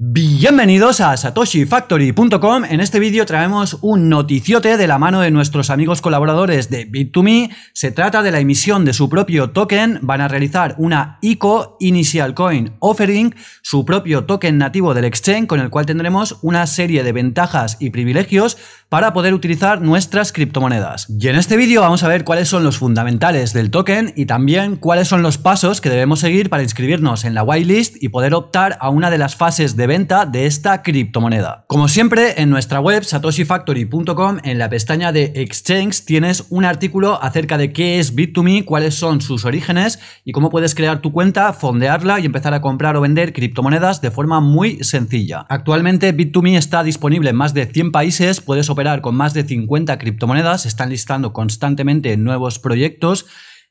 Bienvenidos a satoshifactory.com. En este vídeo traemos un noticiote de la mano de nuestros amigos colaboradores de Bit2Me. Se trata de la emisión de su propio token. Van a realizar una ICO Initial Coin Offering, su propio token nativo del exchange, con el cual tendremos una serie de ventajas y privilegios para poder utilizar nuestras criptomonedas. Y en este vídeo vamos a ver cuáles son los fundamentales del token y también cuáles son los pasos que debemos seguir para inscribirnos en la whitelist y poder optar a una de las fases de venta de esta criptomoneda. Como siempre, en nuestra web satoshifactory.com, en la pestaña de Exchange, tienes un artículo acerca de qué es Bit2Me, cuáles son sus orígenes y cómo puedes crear tu cuenta, fondearla y empezar a comprar o vender criptomonedas de forma muy sencilla. Actualmente, Bit2Me está disponible en más de 100 países, puedes operar con más de 50 criptomonedas, están listando constantemente nuevos proyectos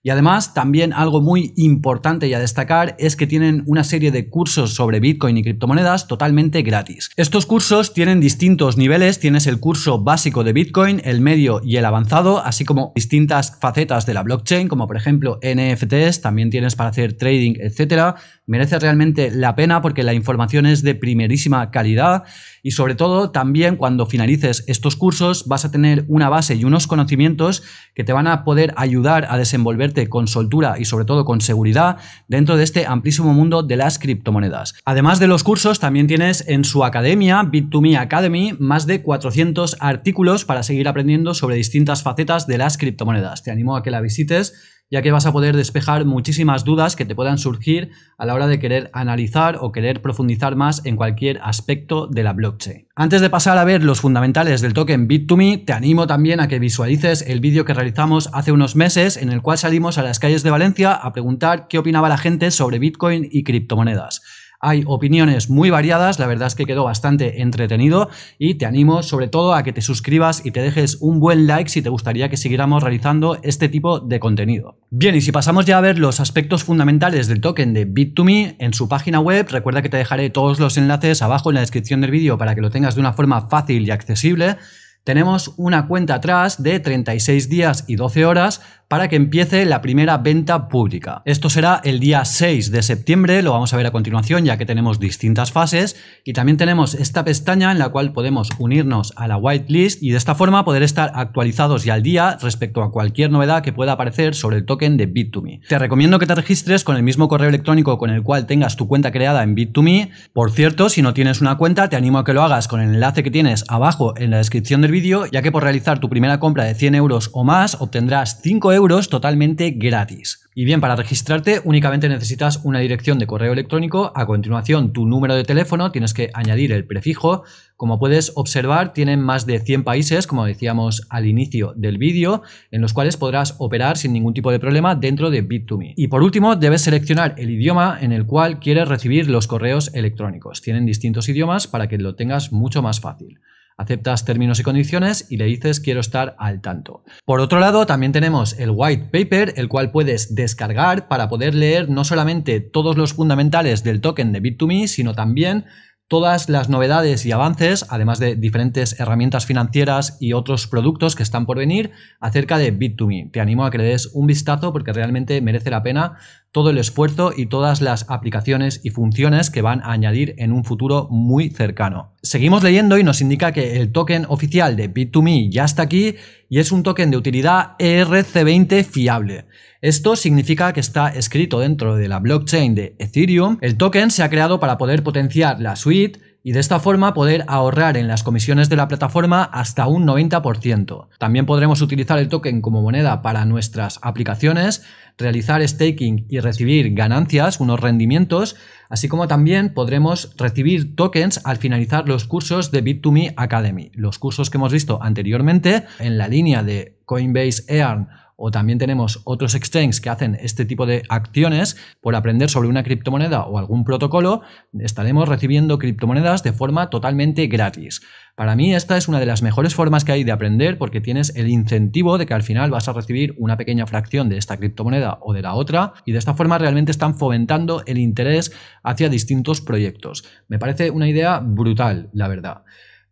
y además, también algo muy importante y a destacar es que tienen una serie de cursos sobre Bitcoin y criptomonedas totalmente gratis. Estos cursos tienen distintos niveles, tienes el curso básico de Bitcoin, el medio y el avanzado, así como distintas facetas de la blockchain, como por ejemplo NFTs, también tienes para hacer trading, etcétera. Merece realmente la pena porque la información es de primerísima calidad y sobre todo también cuando finalices estos cursos vas a tener una base y unos conocimientos que te van a poder ayudar a desenvolverte con soltura y sobre todo con seguridad dentro de este amplísimo mundo de las criptomonedas. Además de los cursos, también tienes en su academia, Bit2Me Academy, más de 400 artículos para seguir aprendiendo sobre distintas facetas de las criptomonedas. Te animo a que la visites ya que vas a poder despejar muchísimas dudas que te puedan surgir a la hora de querer analizar o querer profundizar más en cualquier aspecto de la blockchain. Antes de pasar a ver los fundamentales del token Bit2Me, te animo también a que visualices el vídeo que realizamos hace unos meses en el cual salimos a las calles de Valencia a preguntar qué opinaba la gente sobre Bitcoin y criptomonedas. Hay opiniones muy variadas, la verdad es que quedó bastante entretenido y te animo sobre todo a que te suscribas y te dejes un buen like si te gustaría que siguiéramos realizando este tipo de contenido. Bien, y si pasamos ya a ver los aspectos fundamentales del token de Bit2Me en su página web, recuerda que te dejaré todos los enlaces abajo en la descripción del vídeo para que lo tengas de una forma fácil y accesible. Tenemos una cuenta atrás de 36 días y 12 horas para que empiece la primera venta pública. Esto será el día 6 de septiembre, lo vamos a ver a continuación ya que tenemos distintas fases y también tenemos esta pestaña en la cual podemos unirnos a la whitelist y de esta forma poder estar actualizados y al día respecto a cualquier novedad que pueda aparecer sobre el token de Bit2Me. Te recomiendo que te registres con el mismo correo electrónico con el cual tengas tu cuenta creada en Bit2Me. Por cierto, si no tienes una cuenta, te animo a que lo hagas con el enlace que tienes abajo en la descripción del vídeo, ya que por realizar tu primera compra de 100 euros o más obtendrás 5 euros euros totalmente gratis. Y bien, para registrarte únicamente necesitas una dirección de correo electrónico, a continuación tu número de teléfono, tienes que añadir el prefijo. Como puedes observar, tienen más de 100 países, como decíamos al inicio del vídeo, en los cuales podrás operar sin ningún tipo de problema dentro de Bit2Me. Y por último, debes seleccionar el idioma en el cual quieres recibir los correos electrónicos. Tienen distintos idiomas para que lo tengas mucho más fácil aceptas términos y condiciones y le dices quiero estar al tanto. Por otro lado, también tenemos el white paper, el cual puedes descargar para poder leer no solamente todos los fundamentales del token de Bit2Me, sino también todas las novedades y avances, además de diferentes herramientas financieras y otros productos que están por venir acerca de Bit2Me. Te animo a que le des un vistazo porque realmente merece la pena todo el esfuerzo y todas las aplicaciones y funciones que van a añadir en un futuro muy cercano. Seguimos leyendo y nos indica que el token oficial de Bit2Me ya está aquí y es un token de utilidad ERC20 fiable. Esto significa que está escrito dentro de la blockchain de Ethereum. El token se ha creado para poder potenciar la suite y de esta forma poder ahorrar en las comisiones de la plataforma hasta un 90%. También podremos utilizar el token como moneda para nuestras aplicaciones, realizar staking y recibir ganancias, unos rendimientos, así como también podremos recibir tokens al finalizar los cursos de Bit2Me Academy, los cursos que hemos visto anteriormente en la línea de Coinbase Earn o también tenemos otros exchanges que hacen este tipo de acciones por aprender sobre una criptomoneda o algún protocolo, estaremos recibiendo criptomonedas de forma totalmente gratis. Para mí esta es una de las mejores formas que hay de aprender porque tienes el incentivo de que al final vas a recibir una pequeña fracción de esta criptomoneda o de la otra y de esta forma realmente están fomentando el interés hacia distintos proyectos. Me parece una idea brutal, la verdad.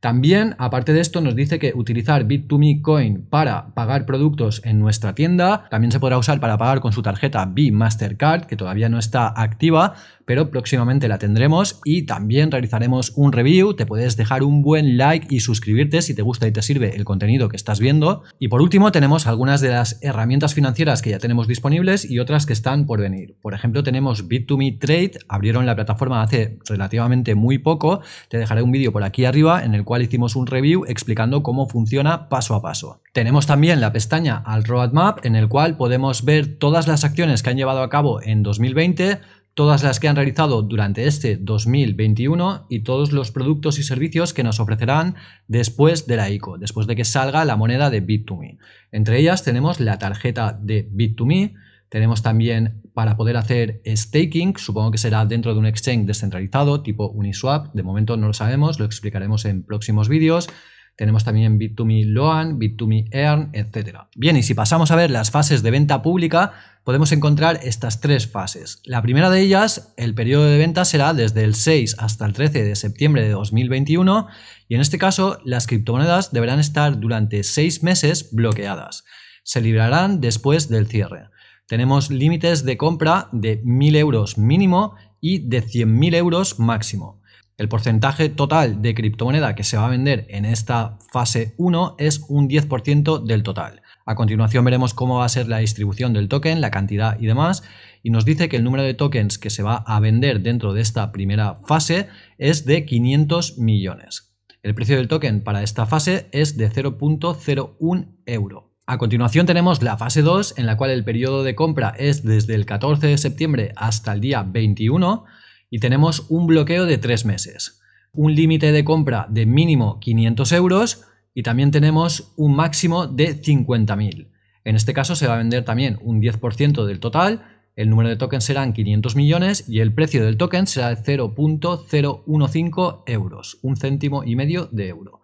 También, aparte de esto, nos dice que utilizar Bit2Me Coin para pagar productos en nuestra tienda, también se podrá usar para pagar con su tarjeta B Mastercard, que todavía no está activa, pero próximamente la tendremos y también realizaremos un review, te puedes dejar un buen like y suscribirte si te gusta y te sirve el contenido que estás viendo. Y por último, tenemos algunas de las herramientas financieras que ya tenemos disponibles y otras que están por venir. Por ejemplo, tenemos Bit2Me Trade, abrieron la plataforma hace relativamente muy poco, te dejaré un vídeo por aquí arriba en el cual hicimos un review explicando cómo funciona paso a paso. Tenemos también la pestaña al roadmap en el cual podemos ver todas las acciones que han llevado a cabo en 2020, todas las que han realizado durante este 2021 y todos los productos y servicios que nos ofrecerán después de la ICO, después de que salga la moneda de Bit2Me. Entre ellas tenemos la tarjeta de Bit2Me, tenemos también para poder hacer staking, supongo que será dentro de un exchange descentralizado tipo Uniswap, de momento no lo sabemos, lo explicaremos en próximos vídeos. Tenemos también Bit2Me Loan, Bit2Me Earn, etc. Bien, y si pasamos a ver las fases de venta pública, podemos encontrar estas tres fases. La primera de ellas, el periodo de venta será desde el 6 hasta el 13 de septiembre de 2021 y en este caso las criptomonedas deberán estar durante seis meses bloqueadas. Se librarán después del cierre. Tenemos límites de compra de 1.000 euros mínimo y de 100.000 euros máximo. El porcentaje total de criptomoneda que se va a vender en esta fase 1 es un 10% del total. A continuación veremos cómo va a ser la distribución del token, la cantidad y demás, y nos dice que el número de tokens que se va a vender dentro de esta primera fase es de 500 millones. El precio del token para esta fase es de 0.01 euro. A continuación tenemos la fase 2 en la cual el periodo de compra es desde el 14 de septiembre hasta el día 21 y tenemos un bloqueo de 3 meses, un límite de compra de mínimo 500 euros y también tenemos un máximo de 50.000. En este caso se va a vender también un 10% del total, el número de tokens serán 500 millones y el precio del token será 0.015 euros, un céntimo y medio de euro.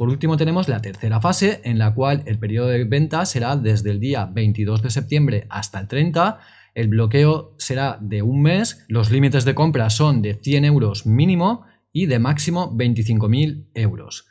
Por último tenemos la tercera fase en la cual el periodo de venta será desde el día 22 de septiembre hasta el 30 el bloqueo será de un mes, los límites de compra son de 100 euros mínimo y de máximo 25.000 euros.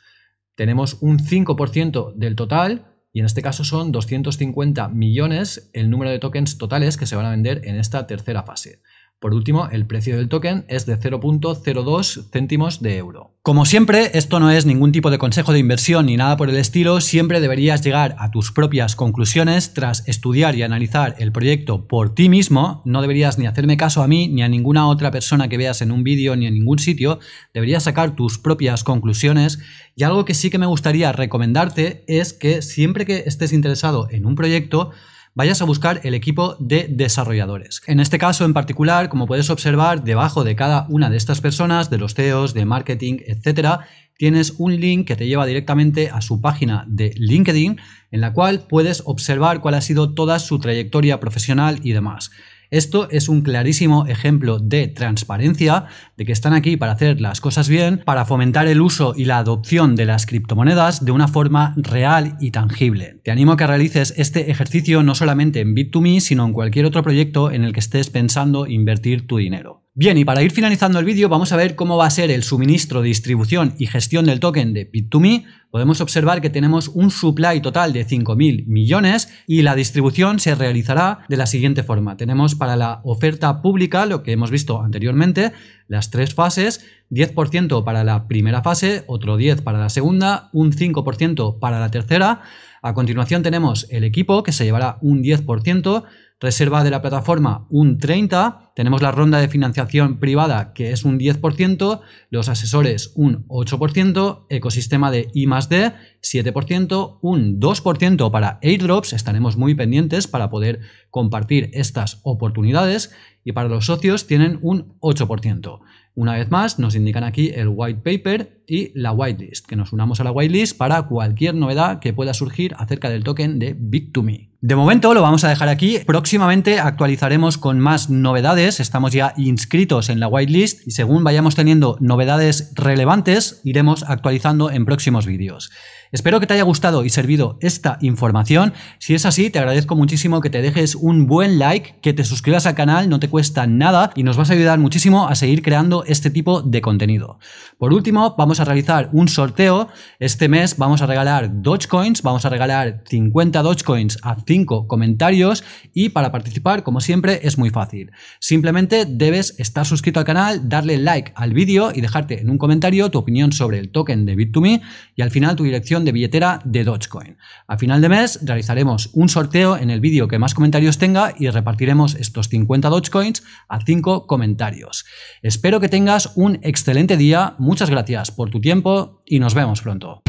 Tenemos un 5% del total y en este caso son 250 millones el número de tokens totales que se van a vender en esta tercera fase. Por último, el precio del token es de 0.02 céntimos de euro. Como siempre, esto no es ningún tipo de consejo de inversión ni nada por el estilo, siempre deberías llegar a tus propias conclusiones tras estudiar y analizar el proyecto por ti mismo, no deberías ni hacerme caso a mí ni a ninguna otra persona que veas en un vídeo ni en ningún sitio, deberías sacar tus propias conclusiones y algo que sí que me gustaría recomendarte es que siempre que estés interesado en un proyecto, vayas a buscar el equipo de desarrolladores. En este caso en particular, como puedes observar, debajo de cada una de estas personas, de los CEOs, de marketing, etcétera, tienes un link que te lleva directamente a su página de LinkedIn, en la cual puedes observar cuál ha sido toda su trayectoria profesional y demás. Esto es un clarísimo ejemplo de transparencia, de que están aquí para hacer las cosas bien, para fomentar el uso y la adopción de las criptomonedas de una forma real y tangible. Te animo a que realices este ejercicio no solamente en Bit2Me, sino en cualquier otro proyecto en el que estés pensando invertir tu dinero. Bien, y para ir finalizando el vídeo vamos a ver cómo va a ser el suministro, distribución y gestión del token de Bit2Me. Podemos observar que tenemos un supply total de 5.000 millones y la distribución se realizará de la siguiente forma. Tenemos para la oferta pública, lo que hemos visto anteriormente, las tres fases, 10% para la primera fase, otro 10% para la segunda, un 5% para la tercera. A continuación tenemos el equipo que se llevará un 10%, reserva de la plataforma un 30%, tenemos la ronda de financiación privada que es un 10%, los asesores un 8%, ecosistema de I más D 7%, un 2% para airdrops, estaremos muy pendientes para poder compartir estas oportunidades y para los socios tienen un 8%. Una vez más, nos indican aquí el white paper y la whitelist, que nos unamos a la whitelist para cualquier novedad que pueda surgir acerca del token de Bit2Me. De momento lo vamos a dejar aquí, próximamente actualizaremos con más novedades, estamos ya inscritos en la whitelist y según vayamos teniendo novedades relevantes iremos actualizando en próximos vídeos. Espero que te haya gustado y servido esta información. Si es así, te agradezco muchísimo que te dejes un buen like, que te suscribas al canal, no te cuesta nada y nos vas a ayudar muchísimo a seguir creando este tipo de contenido. Por último, vamos a realizar un sorteo. Este mes vamos a regalar Dogecoins, vamos a regalar 50 Dogecoins a 5 comentarios y para participar, como siempre, es muy fácil. Simplemente debes estar suscrito al canal, darle like al vídeo y dejarte en un comentario tu opinión sobre el token de Bit2Me y al final tu dirección de billetera de Dogecoin. A final de mes realizaremos un sorteo en el vídeo que más comentarios tenga y repartiremos estos 50 Dogecoins a 5 comentarios. Espero que tengas un excelente día, muchas gracias por tu tiempo y nos vemos pronto.